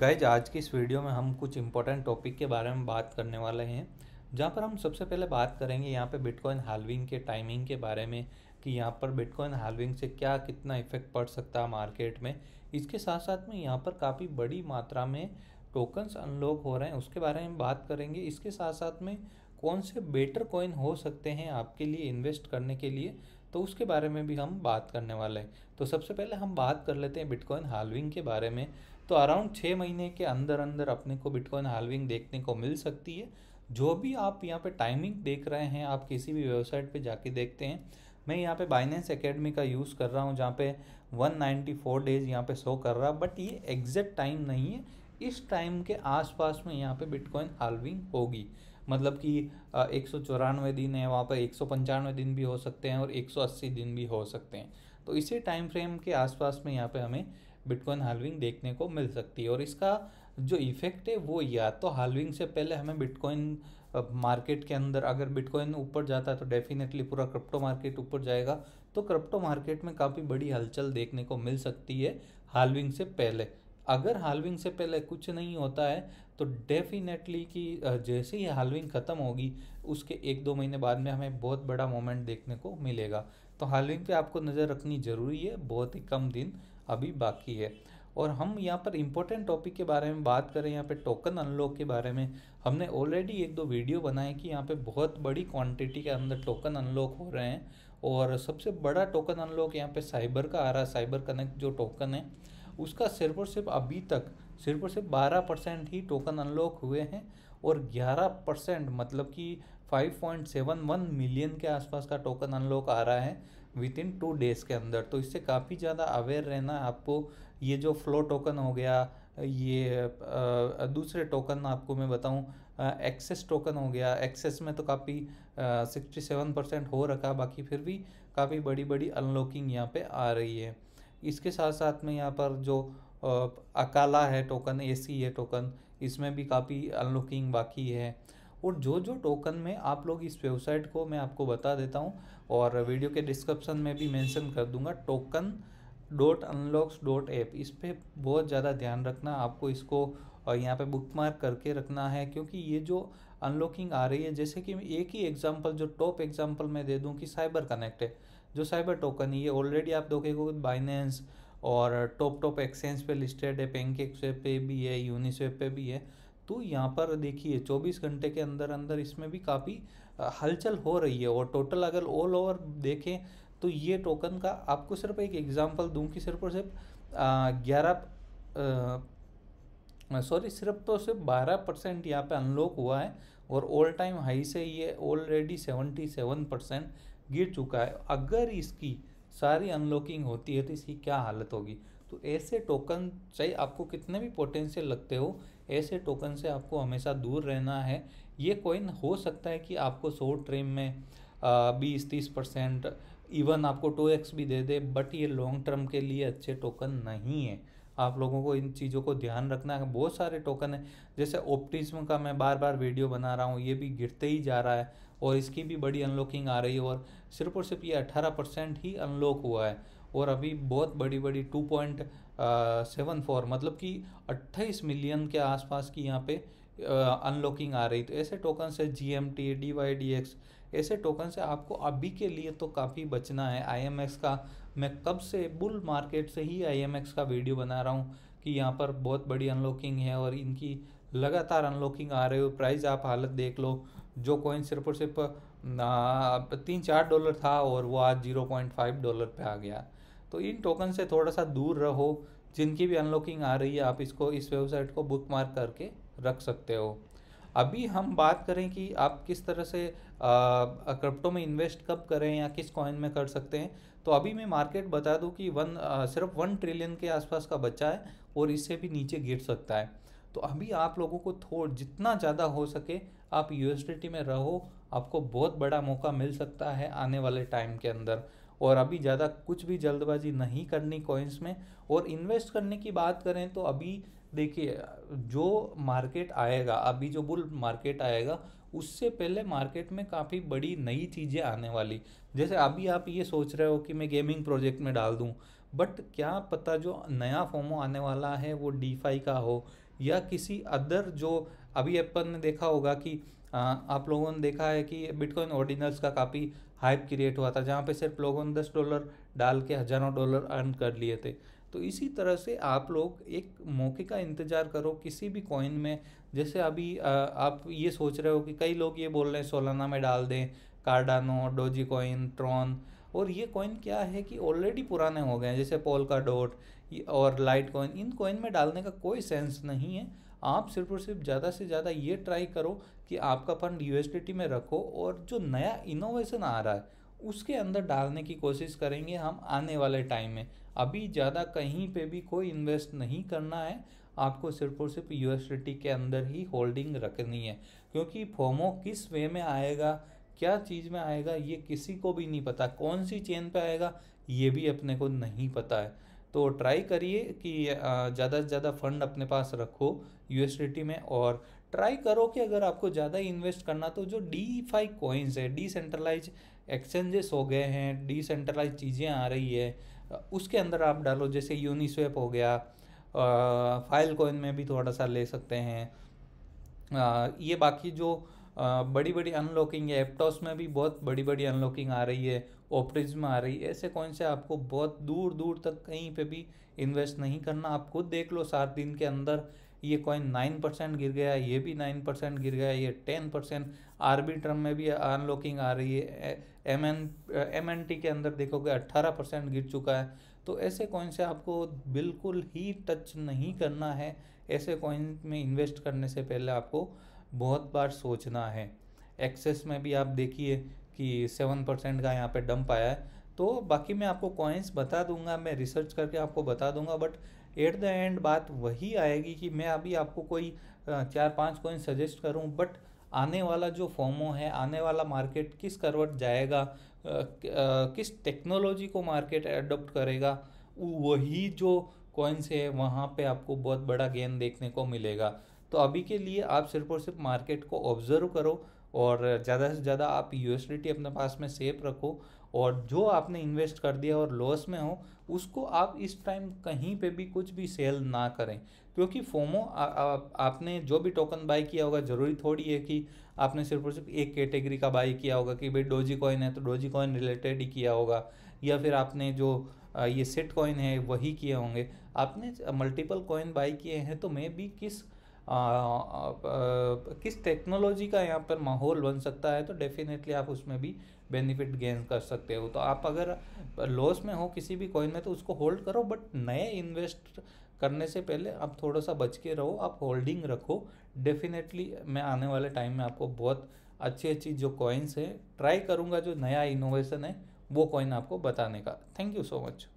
guys आज की इस वीडियो में हम कुछ इंपॉर्टेंट टॉपिक के बारे में बात करने वाले हैं जहाँ पर हम सबसे पहले बात करेंगे यहाँ पे बिटकॉइन हालविंग के टाइमिंग के बारे में कि यहाँ पर बिटकॉइन हालविंग से क्या कितना इफेक्ट पड़ सकता है मार्केट में इसके साथ साथ में यहाँ पर काफ़ी बड़ी मात्रा में टोकन्स अनलॉक हो रहे हैं उसके बारे में बात करेंगे इसके साथ साथ में कौन से बेटर कॉइन हो सकते हैं आपके लिए इन्वेस्ट करने के लिए तो उसके बारे में भी हम बात करने वाले हैं तो सबसे पहले हम बात कर लेते हैं बिटकॉइन हालविंग के बारे में तो अराउंड छः महीने के अंदर अंदर अपने को बिटकॉइन हालविंग देखने को मिल सकती है जो भी आप यहाँ पे टाइमिंग देख रहे हैं आप किसी भी वेबसाइट पे जाके देखते हैं मैं यहाँ पे बाइनेंस एकेडमी का यूज़ कर रहा हूँ जहाँ पे 194 डेज़ यहाँ पे शो कर रहा बट ये एग्जैक्ट टाइम नहीं है इस टाइम के आसपास में यहाँ पे बिटकॉइन हालविंग होगी मतलब कि एक सौ चौरानवे दिन है वहाँ पर एक सौ दिन भी हो सकते हैं और एक सौ अस्सी दिन भी हो सकते हैं तो इसी टाइम फ्रेम के आसपास में यहाँ पर हमें बिटकॉइन हालविंग देखने को मिल सकती है और इसका जो इफेक्ट है वो या तो हालविंग से पहले हमें बिटकॉइन मार्केट के अंदर अगर बिटकॉइन ऊपर जाता है तो डेफिनेटली पूरा क्रिप्टो मार्केट ऊपर जाएगा तो क्रिप्टो मार्केट में काफ़ी बड़ी हलचल देखने को मिल सकती है हालविंग से पहले अगर हालविंग से पहले कुछ नहीं होता है तो डेफिनेटली कि जैसे ही हालविंग ख़त्म होगी उसके एक दो महीने बाद में हमें बहुत बड़ा मोमेंट देखने को मिलेगा तो हालविंग पे आपको नज़र रखनी ज़रूरी है बहुत ही कम दिन अभी बाकी है और हम यहाँ पर इम्पोर्टेंट टॉपिक के बारे में बात करें यहाँ पे टोकन अनलॉक के बारे में हमने ऑलरेडी एक दो वीडियो बनाए कि यहाँ पे बहुत बड़ी क्वांटिटी के अंदर टोकन अनलॉक हो रहे हैं और सबसे बड़ा टोकन अनलॉक यहाँ पे साइबर का आ रहा है साइबर कनेक्ट जो टोकन है उसका सिर्फ और सिर्फ अभी तक सिर्फ और सिर्फ बारह परसेंट ही टोकन अनलॉक हुए हैं और ग्यारह परसेंट मतलब कि फाइव मिलियन के आसपास का टोकन अनलॉक आ रहा है विद इन टू डेज़ के अंदर तो इससे काफ़ी ज़्यादा अवेयर रहना आपको ये जो फ्लो टोकन हो गया ये दूसरे टोकन आपको मैं बताऊं एक्सेस टोकन हो गया एक्सेस में तो काफ़ी सिक्सटी सेवन परसेंट हो रखा बाकी फिर भी काफ़ी बड़ी बड़ी अनलॉकिंग यहाँ पे आ रही है इसके साथ साथ में यहाँ पर जो अकाला है टोकन एसी है टोकन इसमें भी काफ़ी अनलॉकिंग बाकी है और जो जो टोकन में आप लोग इस वेबसाइट को मैं आपको बता देता हूँ और वीडियो के डिस्क्रिप्शन में भी मेंशन कर दूंगा token dot unlocks dot app इस पर बहुत ज़्यादा ध्यान रखना आपको इसको और यहाँ पे बुक मार्क करके रखना है क्योंकि ये जो अनलॉकिंग आ रही है जैसे कि एक ही एग्जांपल जो टॉप एग्जांपल मैं दे दूँ कि साइबर कनेक्ट है जो साइबर टोकन है ये ऑलरेडी आप देखेगो बाइनेंस और टॉप टॉप एक्सचेंज पे लिस्टेड है पेनकेक पे भी है यूनिसेप पे भी है तो यहाँ पर देखिए 24 घंटे के अंदर अंदर इसमें भी काफ़ी हलचल हो रही है और टोटल अगर ऑल ओवर देखें तो ये टोकन का आपको सिर्फ एक एग्जांपल दूं कि सिर्फ और सिर्फ ग्यारह सॉरी सिर्फ तो सिर्फ बारह परसेंट यहाँ पर अनलॉक हुआ है और ऑल टाइम हाई से ये ऑलरेडी सेवेंटी सेवन परसेंट गिर चुका है अगर इसकी सारी अनलॉकिंग होती है तो इसकी क्या हालत होगी तो ऐसे टोकन चाहे आपको कितने भी पोटेंशियल लगते हो ऐसे टोकन से आपको हमेशा दूर रहना है ये कॉइन हो सकता है कि आपको शॉर्ट ट्रेम में बीस तीस परसेंट इवन आपको टू एक्स भी दे दे बट ये लॉन्ग टर्म के लिए अच्छे टोकन नहीं है आप लोगों को इन चीज़ों को ध्यान रखना है बहुत सारे टोकन है जैसे ओप्टिज्म का मैं बार बार वीडियो बना रहा हूँ ये भी गिरते ही जा रहा है और इसकी भी बड़ी अनलॉकिंग आ रही है और सिर्फ और सिर्फ ये अट्ठारह परसेंट ही अनलॉक हुआ है और अभी बहुत बड़ी बड़ी टू पॉइंट सेवन फोर मतलब कि 28 मिलियन के आसपास की यहाँ पे अनलॉकिंग आ रही तो ऐसे टोकन से G M T D Y D X ऐसे टोकन से आपको अभी के लिए तो काफ़ी बचना है आई का मैं कब से बुल मार्केट से ही आई का वीडियो बना रहा हूँ कि यहाँ पर बहुत बड़ी अनलॉकिंग है और इनकी लगातार अनलॉकिंग आ रही हो प्राइस आप हालत देख लो जो कॉइन सिर्फ और सिर्फ तीन चार डॉलर था और वो आज जीरो पॉइंट फाइव डॉलर पे आ गया तो इन टोकन से थोड़ा सा दूर रहो जिनकी भी अनलॉकिंग आ रही है आप इसको इस वेबसाइट को बुक मार्क करके रख सकते हो अभी हम बात करें कि आप किस तरह से क्रिप्टो में इन्वेस्ट कब करें या किस कॉइन में कर सकते हैं तो अभी मैं मार्केट बता दूं कि वन आ, सिर्फ वन ट्रिलियन के आसपास का बच्चा है और इससे भी नीचे गिर सकता है तो अभी आप लोगों को थोड़ा जितना ज़्यादा हो सके आप यू में रहो आपको बहुत बड़ा मौका मिल सकता है आने वाले टाइम के अंदर और अभी ज़्यादा कुछ भी जल्दबाजी नहीं करनी कॉइन्स में और इन्वेस्ट करने की बात करें तो अभी देखिए जो मार्केट आएगा अभी जो बुल मार्केट आएगा उससे पहले मार्केट में काफ़ी बड़ी नई चीज़ें आने वाली जैसे अभी आप ये सोच रहे हो कि मैं गेमिंग प्रोजेक्ट में डाल दूँ बट क्या पता जो नया फोमो आने वाला है वो डी का हो या किसी अदर जो अभी अपन ने देखा होगा कि आप लोगों ने देखा है कि बिटकॉइन ऑर्डिनल्स का काफ़ी हाइप क्रिएट हुआ था जहाँ पे सिर्फ लोगों ने दस डॉलर डाल के हज़ारों डॉलर अर्न कर लिए थे तो इसी तरह से आप लोग एक मौके का इंतज़ार करो किसी भी कॉइन में जैसे अभी आप ये सोच रहे हो कि कई लोग ये बोल रहे हैं सोलाना में डाल दें कार्डानो डोजी कॉइन ट्रॉन और ये कॉइन क्या है कि ऑलरेडी पुराने हो गए हैं जैसे पोल का डोट और लाइट कॉइन इन कॉइन में डालने का कोई सेंस नहीं है आप सिर्फ और सिर्फ ज़्यादा से ज़्यादा ये ट्राई करो कि आपका फंड यू में रखो और जो नया इनोवेशन आ रहा है उसके अंदर डालने की कोशिश करेंगे हम आने वाले टाइम में अभी ज़्यादा कहीं पे भी कोई इन्वेस्ट नहीं करना है आपको सिर्फ और सिर्फ यू के अंदर ही होल्डिंग रखनी है क्योंकि फोमो किस वे में आएगा क्या चीज़ में आएगा ये किसी को भी नहीं पता कौन सी चेन पे आएगा ये भी अपने को नहीं पता है तो ट्राई करिए कि ज़्यादा से ज़्यादा फंड अपने पास रखो यू में और ट्राई करो कि अगर आपको ज़्यादा इन्वेस्ट करना तो जो डी फाई कॉइन्स है डिसेंट्रलाइज एक्सचेंजेस हो गए हैं डिसेंट्रलाइज चीज़ें आ रही है उसके अंदर आप डालो जैसे यूनिस्वेप हो गया फाइल कॉइन में भी थोड़ा सा ले सकते हैं आ, ये बाकी जो आ, बड़ी बड़ी अनलॉकिंग है एपटॉस में भी बहुत बड़ी बड़ी अनलॉकिंग आ रही है में आ रही है ऐसे कॉइन से आपको बहुत दूर दूर तक कहीं पे भी इन्वेस्ट नहीं करना आप खुद देख लो सात दिन के अंदर ये कॉइन नाइन परसेंट गिर गया ये भी नाइन परसेंट गिर गया ये टेन परसेंट आर बी ट्रम में भी अनलॉकिंग आ रही है M N M N T के अंदर देखोगे अट्ठारह परसेंट गिर चुका है तो ऐसे कॉइन से आपको बिल्कुल ही टच नहीं करना है ऐसे कॉइन में इन्वेस्ट करने से पहले आपको बहुत बार सोचना है एक्सेस में भी आप देखिए कि सेवन परसेंट का यहाँ पे डंप आया है तो बाकी मैं आपको कॉइन्स बता दूंगा मैं रिसर्च करके आपको बता दूंगा बट एट द एंड बात वही आएगी कि मैं अभी आपको कोई चार पांच कॉइन सजेस्ट करूँ बट आने वाला जो फॉर्मो है आने वाला मार्केट किस करवट जाएगा किस टेक्नोलॉजी को मार्केट एडोप्ट करेगा वही जो कॉइन्स है वहाँ पे आपको बहुत बड़ा गेन देखने को मिलेगा तो अभी के लिए आप सिर्फ और सिर्फ मार्केट को ऑब्जर्व करो और ज़्यादा से ज़्यादा आप यू अपने पास में सेफ रखो और जो आपने इन्वेस्ट कर दिया और लॉस में हो उसको आप इस टाइम कहीं पे भी कुछ भी सेल ना करें क्योंकि फोमो आ, आ, आपने जो भी टोकन बाई किया होगा ज़रूरी थोड़ी है कि आपने सिर्फ और सिर्फ एक कैटेगरी का बाई किया होगा कि भाई डोजी कॉइन है तो डोजी कॉइन रिलेटेड ही किया होगा या फिर आपने जो ये सेट कॉइन है वही किए होंगे आपने मल्टीपल कॉइन बाई किए हैं तो मे भी किस किस टेक्नोलॉजी का यहाँ पर माहौल बन सकता है तो डेफिनेटली आप उसमें भी बेनिफिट गेन कर सकते हो तो आप अगर लॉस में हो किसी भी कॉइन में तो उसको होल्ड करो बट नए इन्वेस्ट करने से पहले आप थोड़ा सा बच के रहो आप होल्डिंग रखो डेफिनेटली मैं आने वाले टाइम में आपको बहुत अच्छी अच्छी जो कॉइन्स हैं ट्राई करूँगा जो नया इनोवेशन है वो कॉइन आपको बताने का थैंक यू सो मच